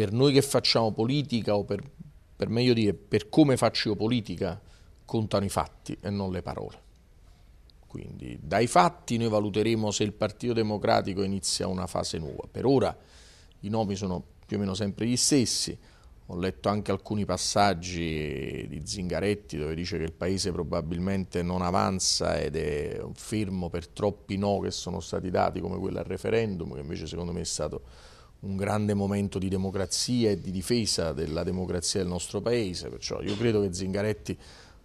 per noi che facciamo politica o per, per meglio dire per come faccio politica contano i fatti e non le parole. Quindi dai fatti noi valuteremo se il Partito Democratico inizia una fase nuova. Per ora i nomi sono più o meno sempre gli stessi. Ho letto anche alcuni passaggi di Zingaretti dove dice che il paese probabilmente non avanza ed è un fermo per troppi no che sono stati dati come quello al referendum, che invece secondo me è stato un grande momento di democrazia e di difesa della democrazia del nostro Paese, perciò io credo che Zingaretti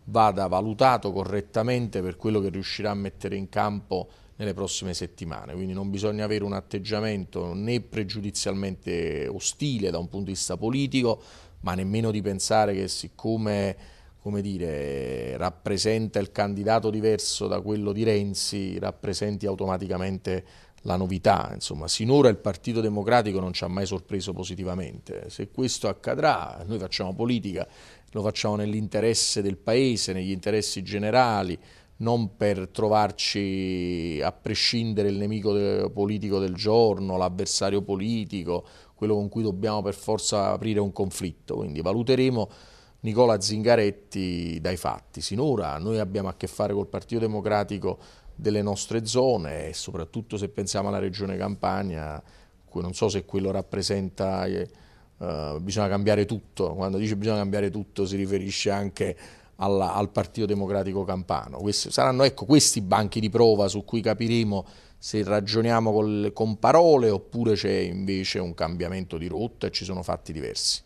vada valutato correttamente per quello che riuscirà a mettere in campo nelle prossime settimane, quindi non bisogna avere un atteggiamento né pregiudizialmente ostile da un punto di vista politico, ma nemmeno di pensare che siccome come dire, rappresenta il candidato diverso da quello di Renzi, rappresenti automaticamente la novità, insomma, sinora il Partito Democratico non ci ha mai sorpreso positivamente. Se questo accadrà, noi facciamo politica, lo facciamo nell'interesse del Paese, negli interessi generali, non per trovarci a prescindere il nemico politico del giorno, l'avversario politico, quello con cui dobbiamo per forza aprire un conflitto. Quindi valuteremo Nicola Zingaretti dai fatti. Sinora noi abbiamo a che fare col Partito Democratico delle nostre zone e soprattutto se pensiamo alla regione Campania, non so se quello rappresenta che eh, eh, bisogna cambiare tutto, quando dice bisogna cambiare tutto si riferisce anche alla, al Partito Democratico Campano. Questi, saranno ecco, questi banchi di prova su cui capiremo se ragioniamo col, con parole oppure c'è invece un cambiamento di rotta e ci sono fatti diversi.